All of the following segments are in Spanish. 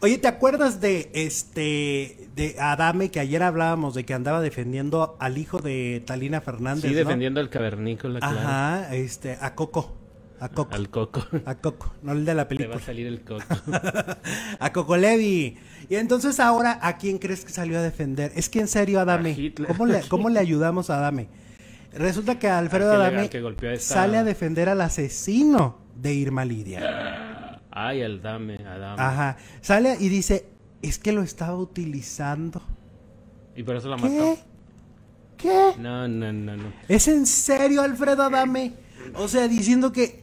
Oye, ¿te acuerdas de este de Adame que ayer hablábamos de que andaba defendiendo al hijo de Talina Fernández? Sí, defendiendo al cavernícola, Ajá, este, a Coco. A Coco. Al Coco. A Coco, no el de la película. Te va a salir el Coco. a Coco Levi. Y entonces ahora, ¿a quién crees que salió a defender? Es que en serio, Adame. ¿Cómo le, ayudamos a Adame? Resulta que Alfredo Adame sale a defender al asesino de Irma Lidia. Ay, dame Adame. Ajá. Sale y dice, es que lo estaba utilizando. Y por eso la mató. ¿Qué? No, no, no, no. ¿Es en serio, Alfredo Adame? O sea, diciendo que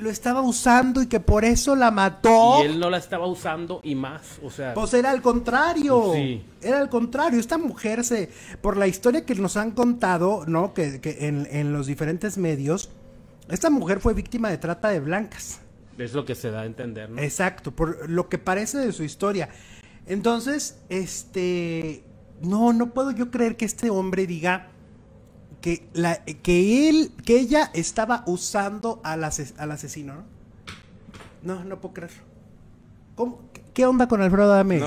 lo, estaba usando y que por eso la mató. Y él no la estaba usando y más, o sea. Pues era al contrario. Pues sí. Era al contrario. Esta mujer se. Por la historia que nos han contado, ¿no? Que, que en, en los diferentes medios. Esta mujer fue víctima de trata de blancas. Es lo que se da a entender, ¿no? Exacto, por lo que parece de su historia. Entonces, este, no, no puedo yo creer que este hombre diga que, la, que él, que ella estaba usando al, asesino, ¿no? No, no puedo creerlo. ¿Cómo? ¿Qué onda con Alfredo Adame?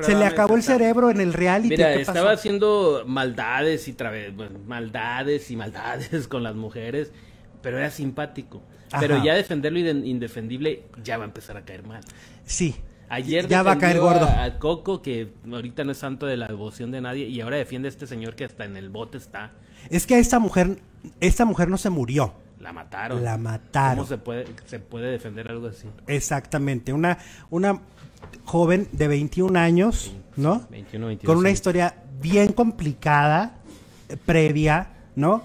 se le acabó el cerebro en el reality. Mira, estaba haciendo maldades y maldades y maldades con las mujeres pero era simpático. Pero ya defenderlo indefendible ya va a empezar a caer mal. Sí. Ayer ya va a caer gordo. A, Coco, que ahorita no es santo de la devoción de nadie, y ahora defiende a este señor que hasta en el bote está. Es que a esta mujer, esta mujer no se murió. La mataron. La mataron. ¿Cómo se puede, se puede defender algo así? Exactamente. Una, una joven de 21 años, ¿no? 21, 22. Con una historia bien complicada, previa, ¿no?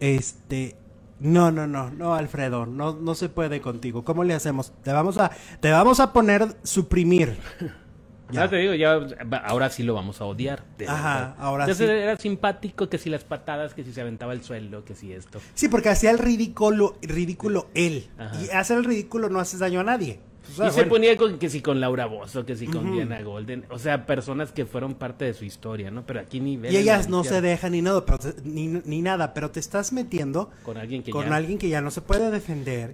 Este, no, no, no, no, Alfredo, no, no se puede contigo. ¿Cómo le hacemos? Te vamos a, te vamos a poner suprimir. Ya. te digo, ya ahora sí lo vamos a odiar. Ajá, ahora Entonces sí. era simpático que si las patadas, que si se aventaba el suelo, que si esto. Sí, porque hacía el ridículo, ridículo él. Y hacer el ridículo no haces daño a nadie. Pues, ah, y se ponía con, que si con Laura o que si con Diana Golden, o sea, personas que fueron parte de su historia, ¿no? Pero aquí ni Y ellas no se dejan ni nada, pero te, ni, nada, pero te estás metiendo con alguien con alguien que ya no se puede defender,